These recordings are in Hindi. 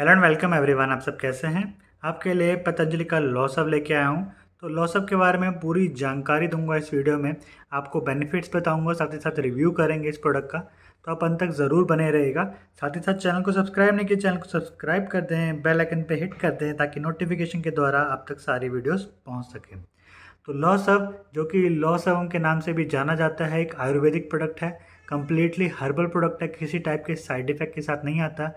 हेलो एंड वेलकम एवरीवन आप सब कैसे हैं आपके लिए पतंजलि का लॉसअप लेके आया हूँ तो लॉसअप के बारे में पूरी जानकारी दूंगा इस वीडियो में आपको बेनिफिट्स बताऊंगा साथ ही साथ रिव्यू करेंगे इस प्रोडक्ट का तो आप अंत तक ज़रूर बने रहेगा साथ ही साथ चैनल को सब्सक्राइब नहीं किया चैनल को सब्सक्राइब कर दें बेलाइकन पर हिट कर दें ताकि नोटिफिकेशन के द्वारा आप तक सारी वीडियोज़ पहुँच सकें तो लॉसअप जो कि लॉसअप के नाम से भी जाना जाता है एक आयुर्वेदिक प्रोडक्ट है कम्प्लीटली हर्बल प्रोडक्ट है किसी टाइप के साइड इफेक्ट के साथ नहीं आता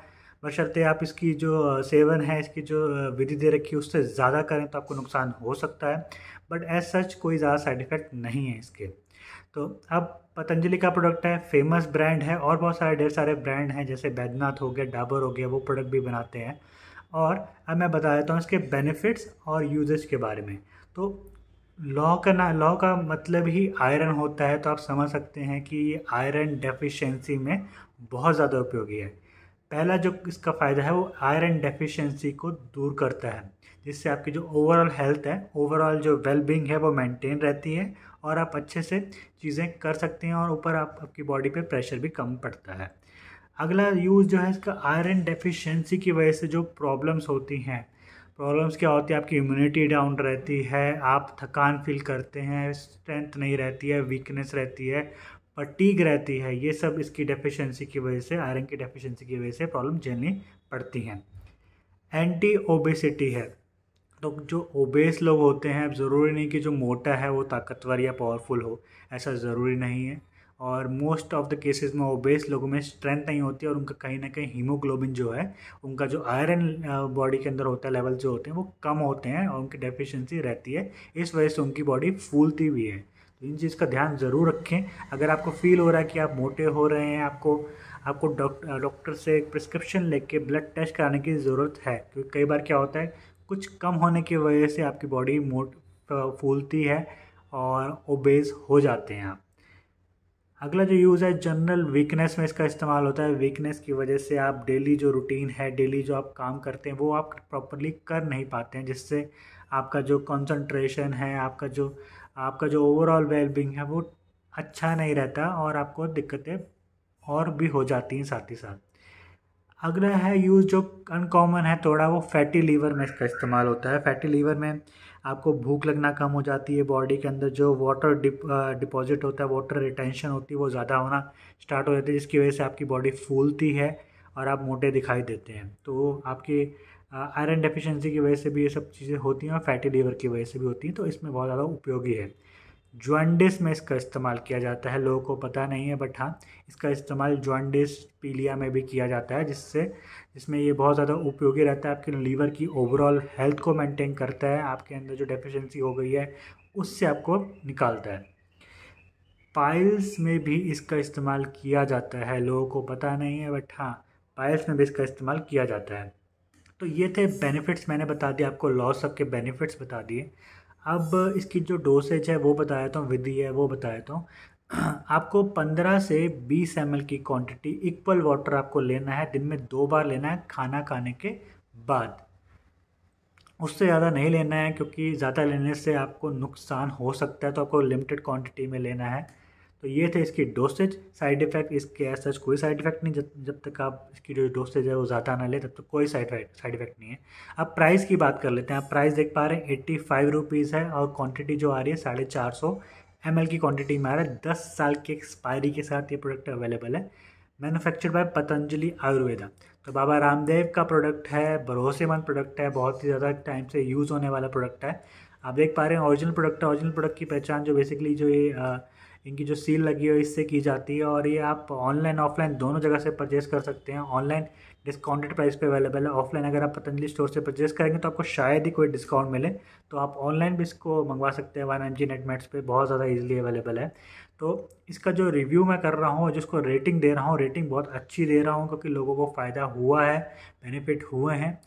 बशर्ते आप इसकी जो सेवन है इसकी जो विधि दे रखी है उससे ज़्यादा करें तो आपको नुकसान हो सकता है बट एज सच कोई ज़्यादा साइड इफ़ेक्ट नहीं है इसके तो अब पतंजलि का प्रोडक्ट है फेमस ब्रांड है और बहुत सारे ढेर सारे ब्रांड हैं जैसे बैद्यनाथ हो गया डाबर हो गया वो प्रोडक्ट भी बनाते हैं और अब मैं बता देता हूँ इसके बेनिफिट्स और यूजेज के बारे में तो लॉ का ना लॉ का मतलब ही आयरन होता है तो आप समझ सकते हैं कि ये आयरन डेफिशिएंसी में बहुत ज़्यादा उपयोगी है पहला जो इसका फ़ायदा है वो आयरन डेफिशिएंसी को दूर करता है जिससे आपकी जो ओवरऑल हेल्थ है ओवरऑल जो वेलबींग है वो मेंटेन रहती है और आप अच्छे से चीज़ें कर सकते हैं और ऊपर आप आपकी बॉडी पे प्रेशर भी कम पड़ता है अगला यूज़ जो है इसका आयरन डेफिशिएंसी की वजह से जो प्रॉब्लम्स होती हैं प्रॉब्लम्स क्या होती है आपकी इम्यूनिटी डाउन रहती है आप थकान फील करते हैं स्ट्रेंथ नहीं रहती है वीकनेस रहती है और टीग रहती है ये सब इसकी डेफिशिएंसी की वजह से आयरन की डेफिशिएंसी की वजह से प्रॉब्लम झेलनी पड़ती हैं एंटी ओबेसिटी है तो जो ओबेस लोग होते हैं अब ज़रूरी नहीं कि जो मोटा है वो ताकतवर या पावरफुल हो ऐसा ज़रूरी नहीं है और मोस्ट ऑफ द केसेस में ओबेस लोगों में स्ट्रेंथ नहीं होती और उनका कहीं ना कहीं हीमोग्लोबिन जो है उनका जो आयरन बॉडी के अंदर होता है लेवल जो होते हैं वो कम होते हैं और उनकी डेफिशिएंसी रहती है इस वजह से उनकी बॉडी फूलती भी है इन चीज़ का ध्यान ज़रूर रखें अगर आपको फील हो रहा है कि आप मोटे हो रहे हैं आपको आपको डॉक्टर डॉक्टर से एक प्रिस्क्रिप्शन लेके ब्लड टेस्ट कराने की ज़रूरत है क्योंकि कई बार क्या होता है कुछ कम होने की वजह से आपकी बॉडी मोट फूलती है और ओबेज हो जाते हैं आप अगला जो यूज़ है जनरल वीकनेस में इसका इस्तेमाल होता है वीकनेस की वजह से आप डेली जो रूटीन है डेली जो आप काम करते हैं वो आप प्रॉपरली कर नहीं पाते हैं जिससे आपका जो कंसंट्रेशन है आपका जो आपका जो ओवरऑल वेलबींग है वो अच्छा नहीं रहता और आपको दिक्कतें और भी हो जाती हैं साथ ही साथ अगला है यूज़ जो अनकॉमन है थोड़ा वो फैटी लीवर में इसका इस्तेमाल होता है फैटी लीवर में आपको भूख लगना कम हो जाती है बॉडी के अंदर जो वाटर डिपॉजिट होता है वाटर रिटेंशन होती है वो ज़्यादा होना स्टार्ट हो जाती है जिसकी वजह से आपकी बॉडी फूलती है और आप मोटे दिखाई देते हैं तो आपके आयरन डेफिशिएंसी की वजह से भी ये सब चीज़ें होती हैं और फैटी लीवर की वजह से भी होती हैं तो इसमें बहुत ज़्यादा उपयोगी है जॉन्डिस में इसका इस्तेमाल किया जाता है लोगों को पता नहीं है बट हाँ इसका इस्तेमाल ज्वाइंडिस पीलिया में भी किया जाता है जिससे जिसमें ये बहुत ज़्यादा उपयोगी रहता है आपके लीवर की ओवरऑल हेल्थ को मेंटेन करता है आपके अंदर जो डेफिशिएंसी हो गई है उससे आपको निकालता है पाइल्स में भी इसका इस्तेमाल किया जाता है लोगों को पता नहीं है बट हाँ पाइल्स में भी इसका इस्तेमाल किया जाता है तो ये थे बेनिफिट्स मैंने बता दिए आपको लॉस सब के बेनिफिट्स बता दिए अब इसकी जो डोसेज है वो बता देता तो हूँ विधि है वो बता देता तो हूँ आपको 15 से 20 एम की क्वांटिटी इक्वल वाटर आपको लेना है दिन में दो बार लेना है खाना खाने के बाद उससे ज़्यादा नहीं लेना है क्योंकि ज़्यादा लेने से आपको नुकसान हो सकता है तो आपको लिमिटेड क्वांटिटी में लेना है तो ये थे इसकी डोसेज साइड इफेक्ट इसके ऐसा सच कोई साइड इफेक्ट नहीं जब जब तक आप इसकी जो डोसेज है वो ज़्यादा ना ले तब तक तो कोई साइड साइड इफेक्ट नहीं है अब प्राइस की बात कर लेते हैं आप प्राइस देख पा रहे हैं एट्टी फाइव रुपीज़ है और क्वांटिटी जो आ रही है साढ़े चार सौ एम एल की क्वान्टिटी में आ रहा है दस साल की एक्सपायरी के साथ ये प्रोडक्ट अवेलेबल है मैनुफैक्चर्ड बाय पतंजलि आयुर्वेदा तो बाबा रामदेव का प्रोडक्ट है भरोसेमंद प्रोडक्ट है बहुत ही ज़्यादा टाइम से यूज़ होने वाला प्रोडक्ट है आप देख पा रहे हैं ओरिजिनल प्रोडक्ट है ओरिजिनल प्रोडक्ट की पहचान जो बेसिकली जो ये आ, इनकी जो सील लगी है इससे की जाती है और ये आप ऑनलाइन ऑफलाइन दोनों जगह से परचेस कर सकते हैं ऑनलाइन डिस्काउंटेड प्राइस पे अवेलेबल है ऑफलाइन अगर आप पतंजलि स्टोर से परचेस करेंगे तो आपको शायद ही कोई डिस्काउंट मिले तो आप ऑनलाइन भी इसको मंगवा सकते हैं वन एम जी नेटमेट्स पर बहुत ज़्यादा ईजिली अवेलेबल है तो इसका जो रिव्यू मैं कर रहा हूँ जिसको रेटिंग दे रहा हूँ रेटिंग बहुत अच्छी दे रहा हूँ क्योंकि लोगों को फ़ायदा हुआ है बेनिफिट हुए हैं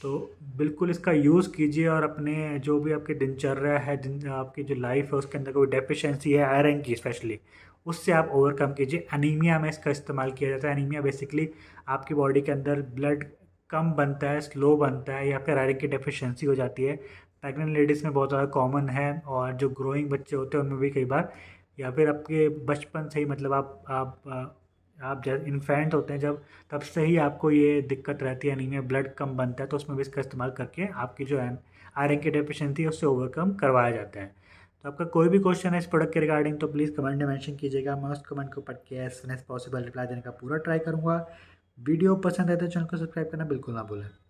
तो बिल्कुल इसका यूज़ कीजिए और अपने जो भी आपके दिनचर्या है दिन आपकी जो लाइफ है उसके अंदर कोई डेफिशिएंसी है आयरन की स्पेशली उससे आप ओवरकम कीजिए अनीमिया में इसका इस्तेमाल किया जाता है अनीमिया बेसिकली आपकी बॉडी के अंदर ब्लड कम बनता है स्लो बनता है या फिर आयरन की डेफिशिएंसी हो जाती है प्रेगनेंट लेडीज़ में बहुत ज़्यादा कॉमन है और जो ग्रोइंग बच्चे होते हैं उनमें भी कई बार या फिर आपके बचपन से ही मतलब आप आप आप जब इन्फेंट होते हैं जब तब से ही आपको ये दिक्कत रहती है एनीमिया ब्लड कम बनता है तो उसमें भी इसका इस्तेमाल करके आपकी जो है आयरन की डेफिशिएंसी है उससे ओवरकम करवाया जाता है तो आपका कोई भी क्वेश्चन है इस प्रोडक्ट के रिगार्डिंग तो प्लीज़ कमेंट में मैंशन कीजिएगा मैं उस कमेंट को पढ़ के as an as possible reply देने का पूरा ट्राई करूँगा वीडियो पसंद आए तो चैनल को सब्सक्राइब करना बिल्कुल ना भूलें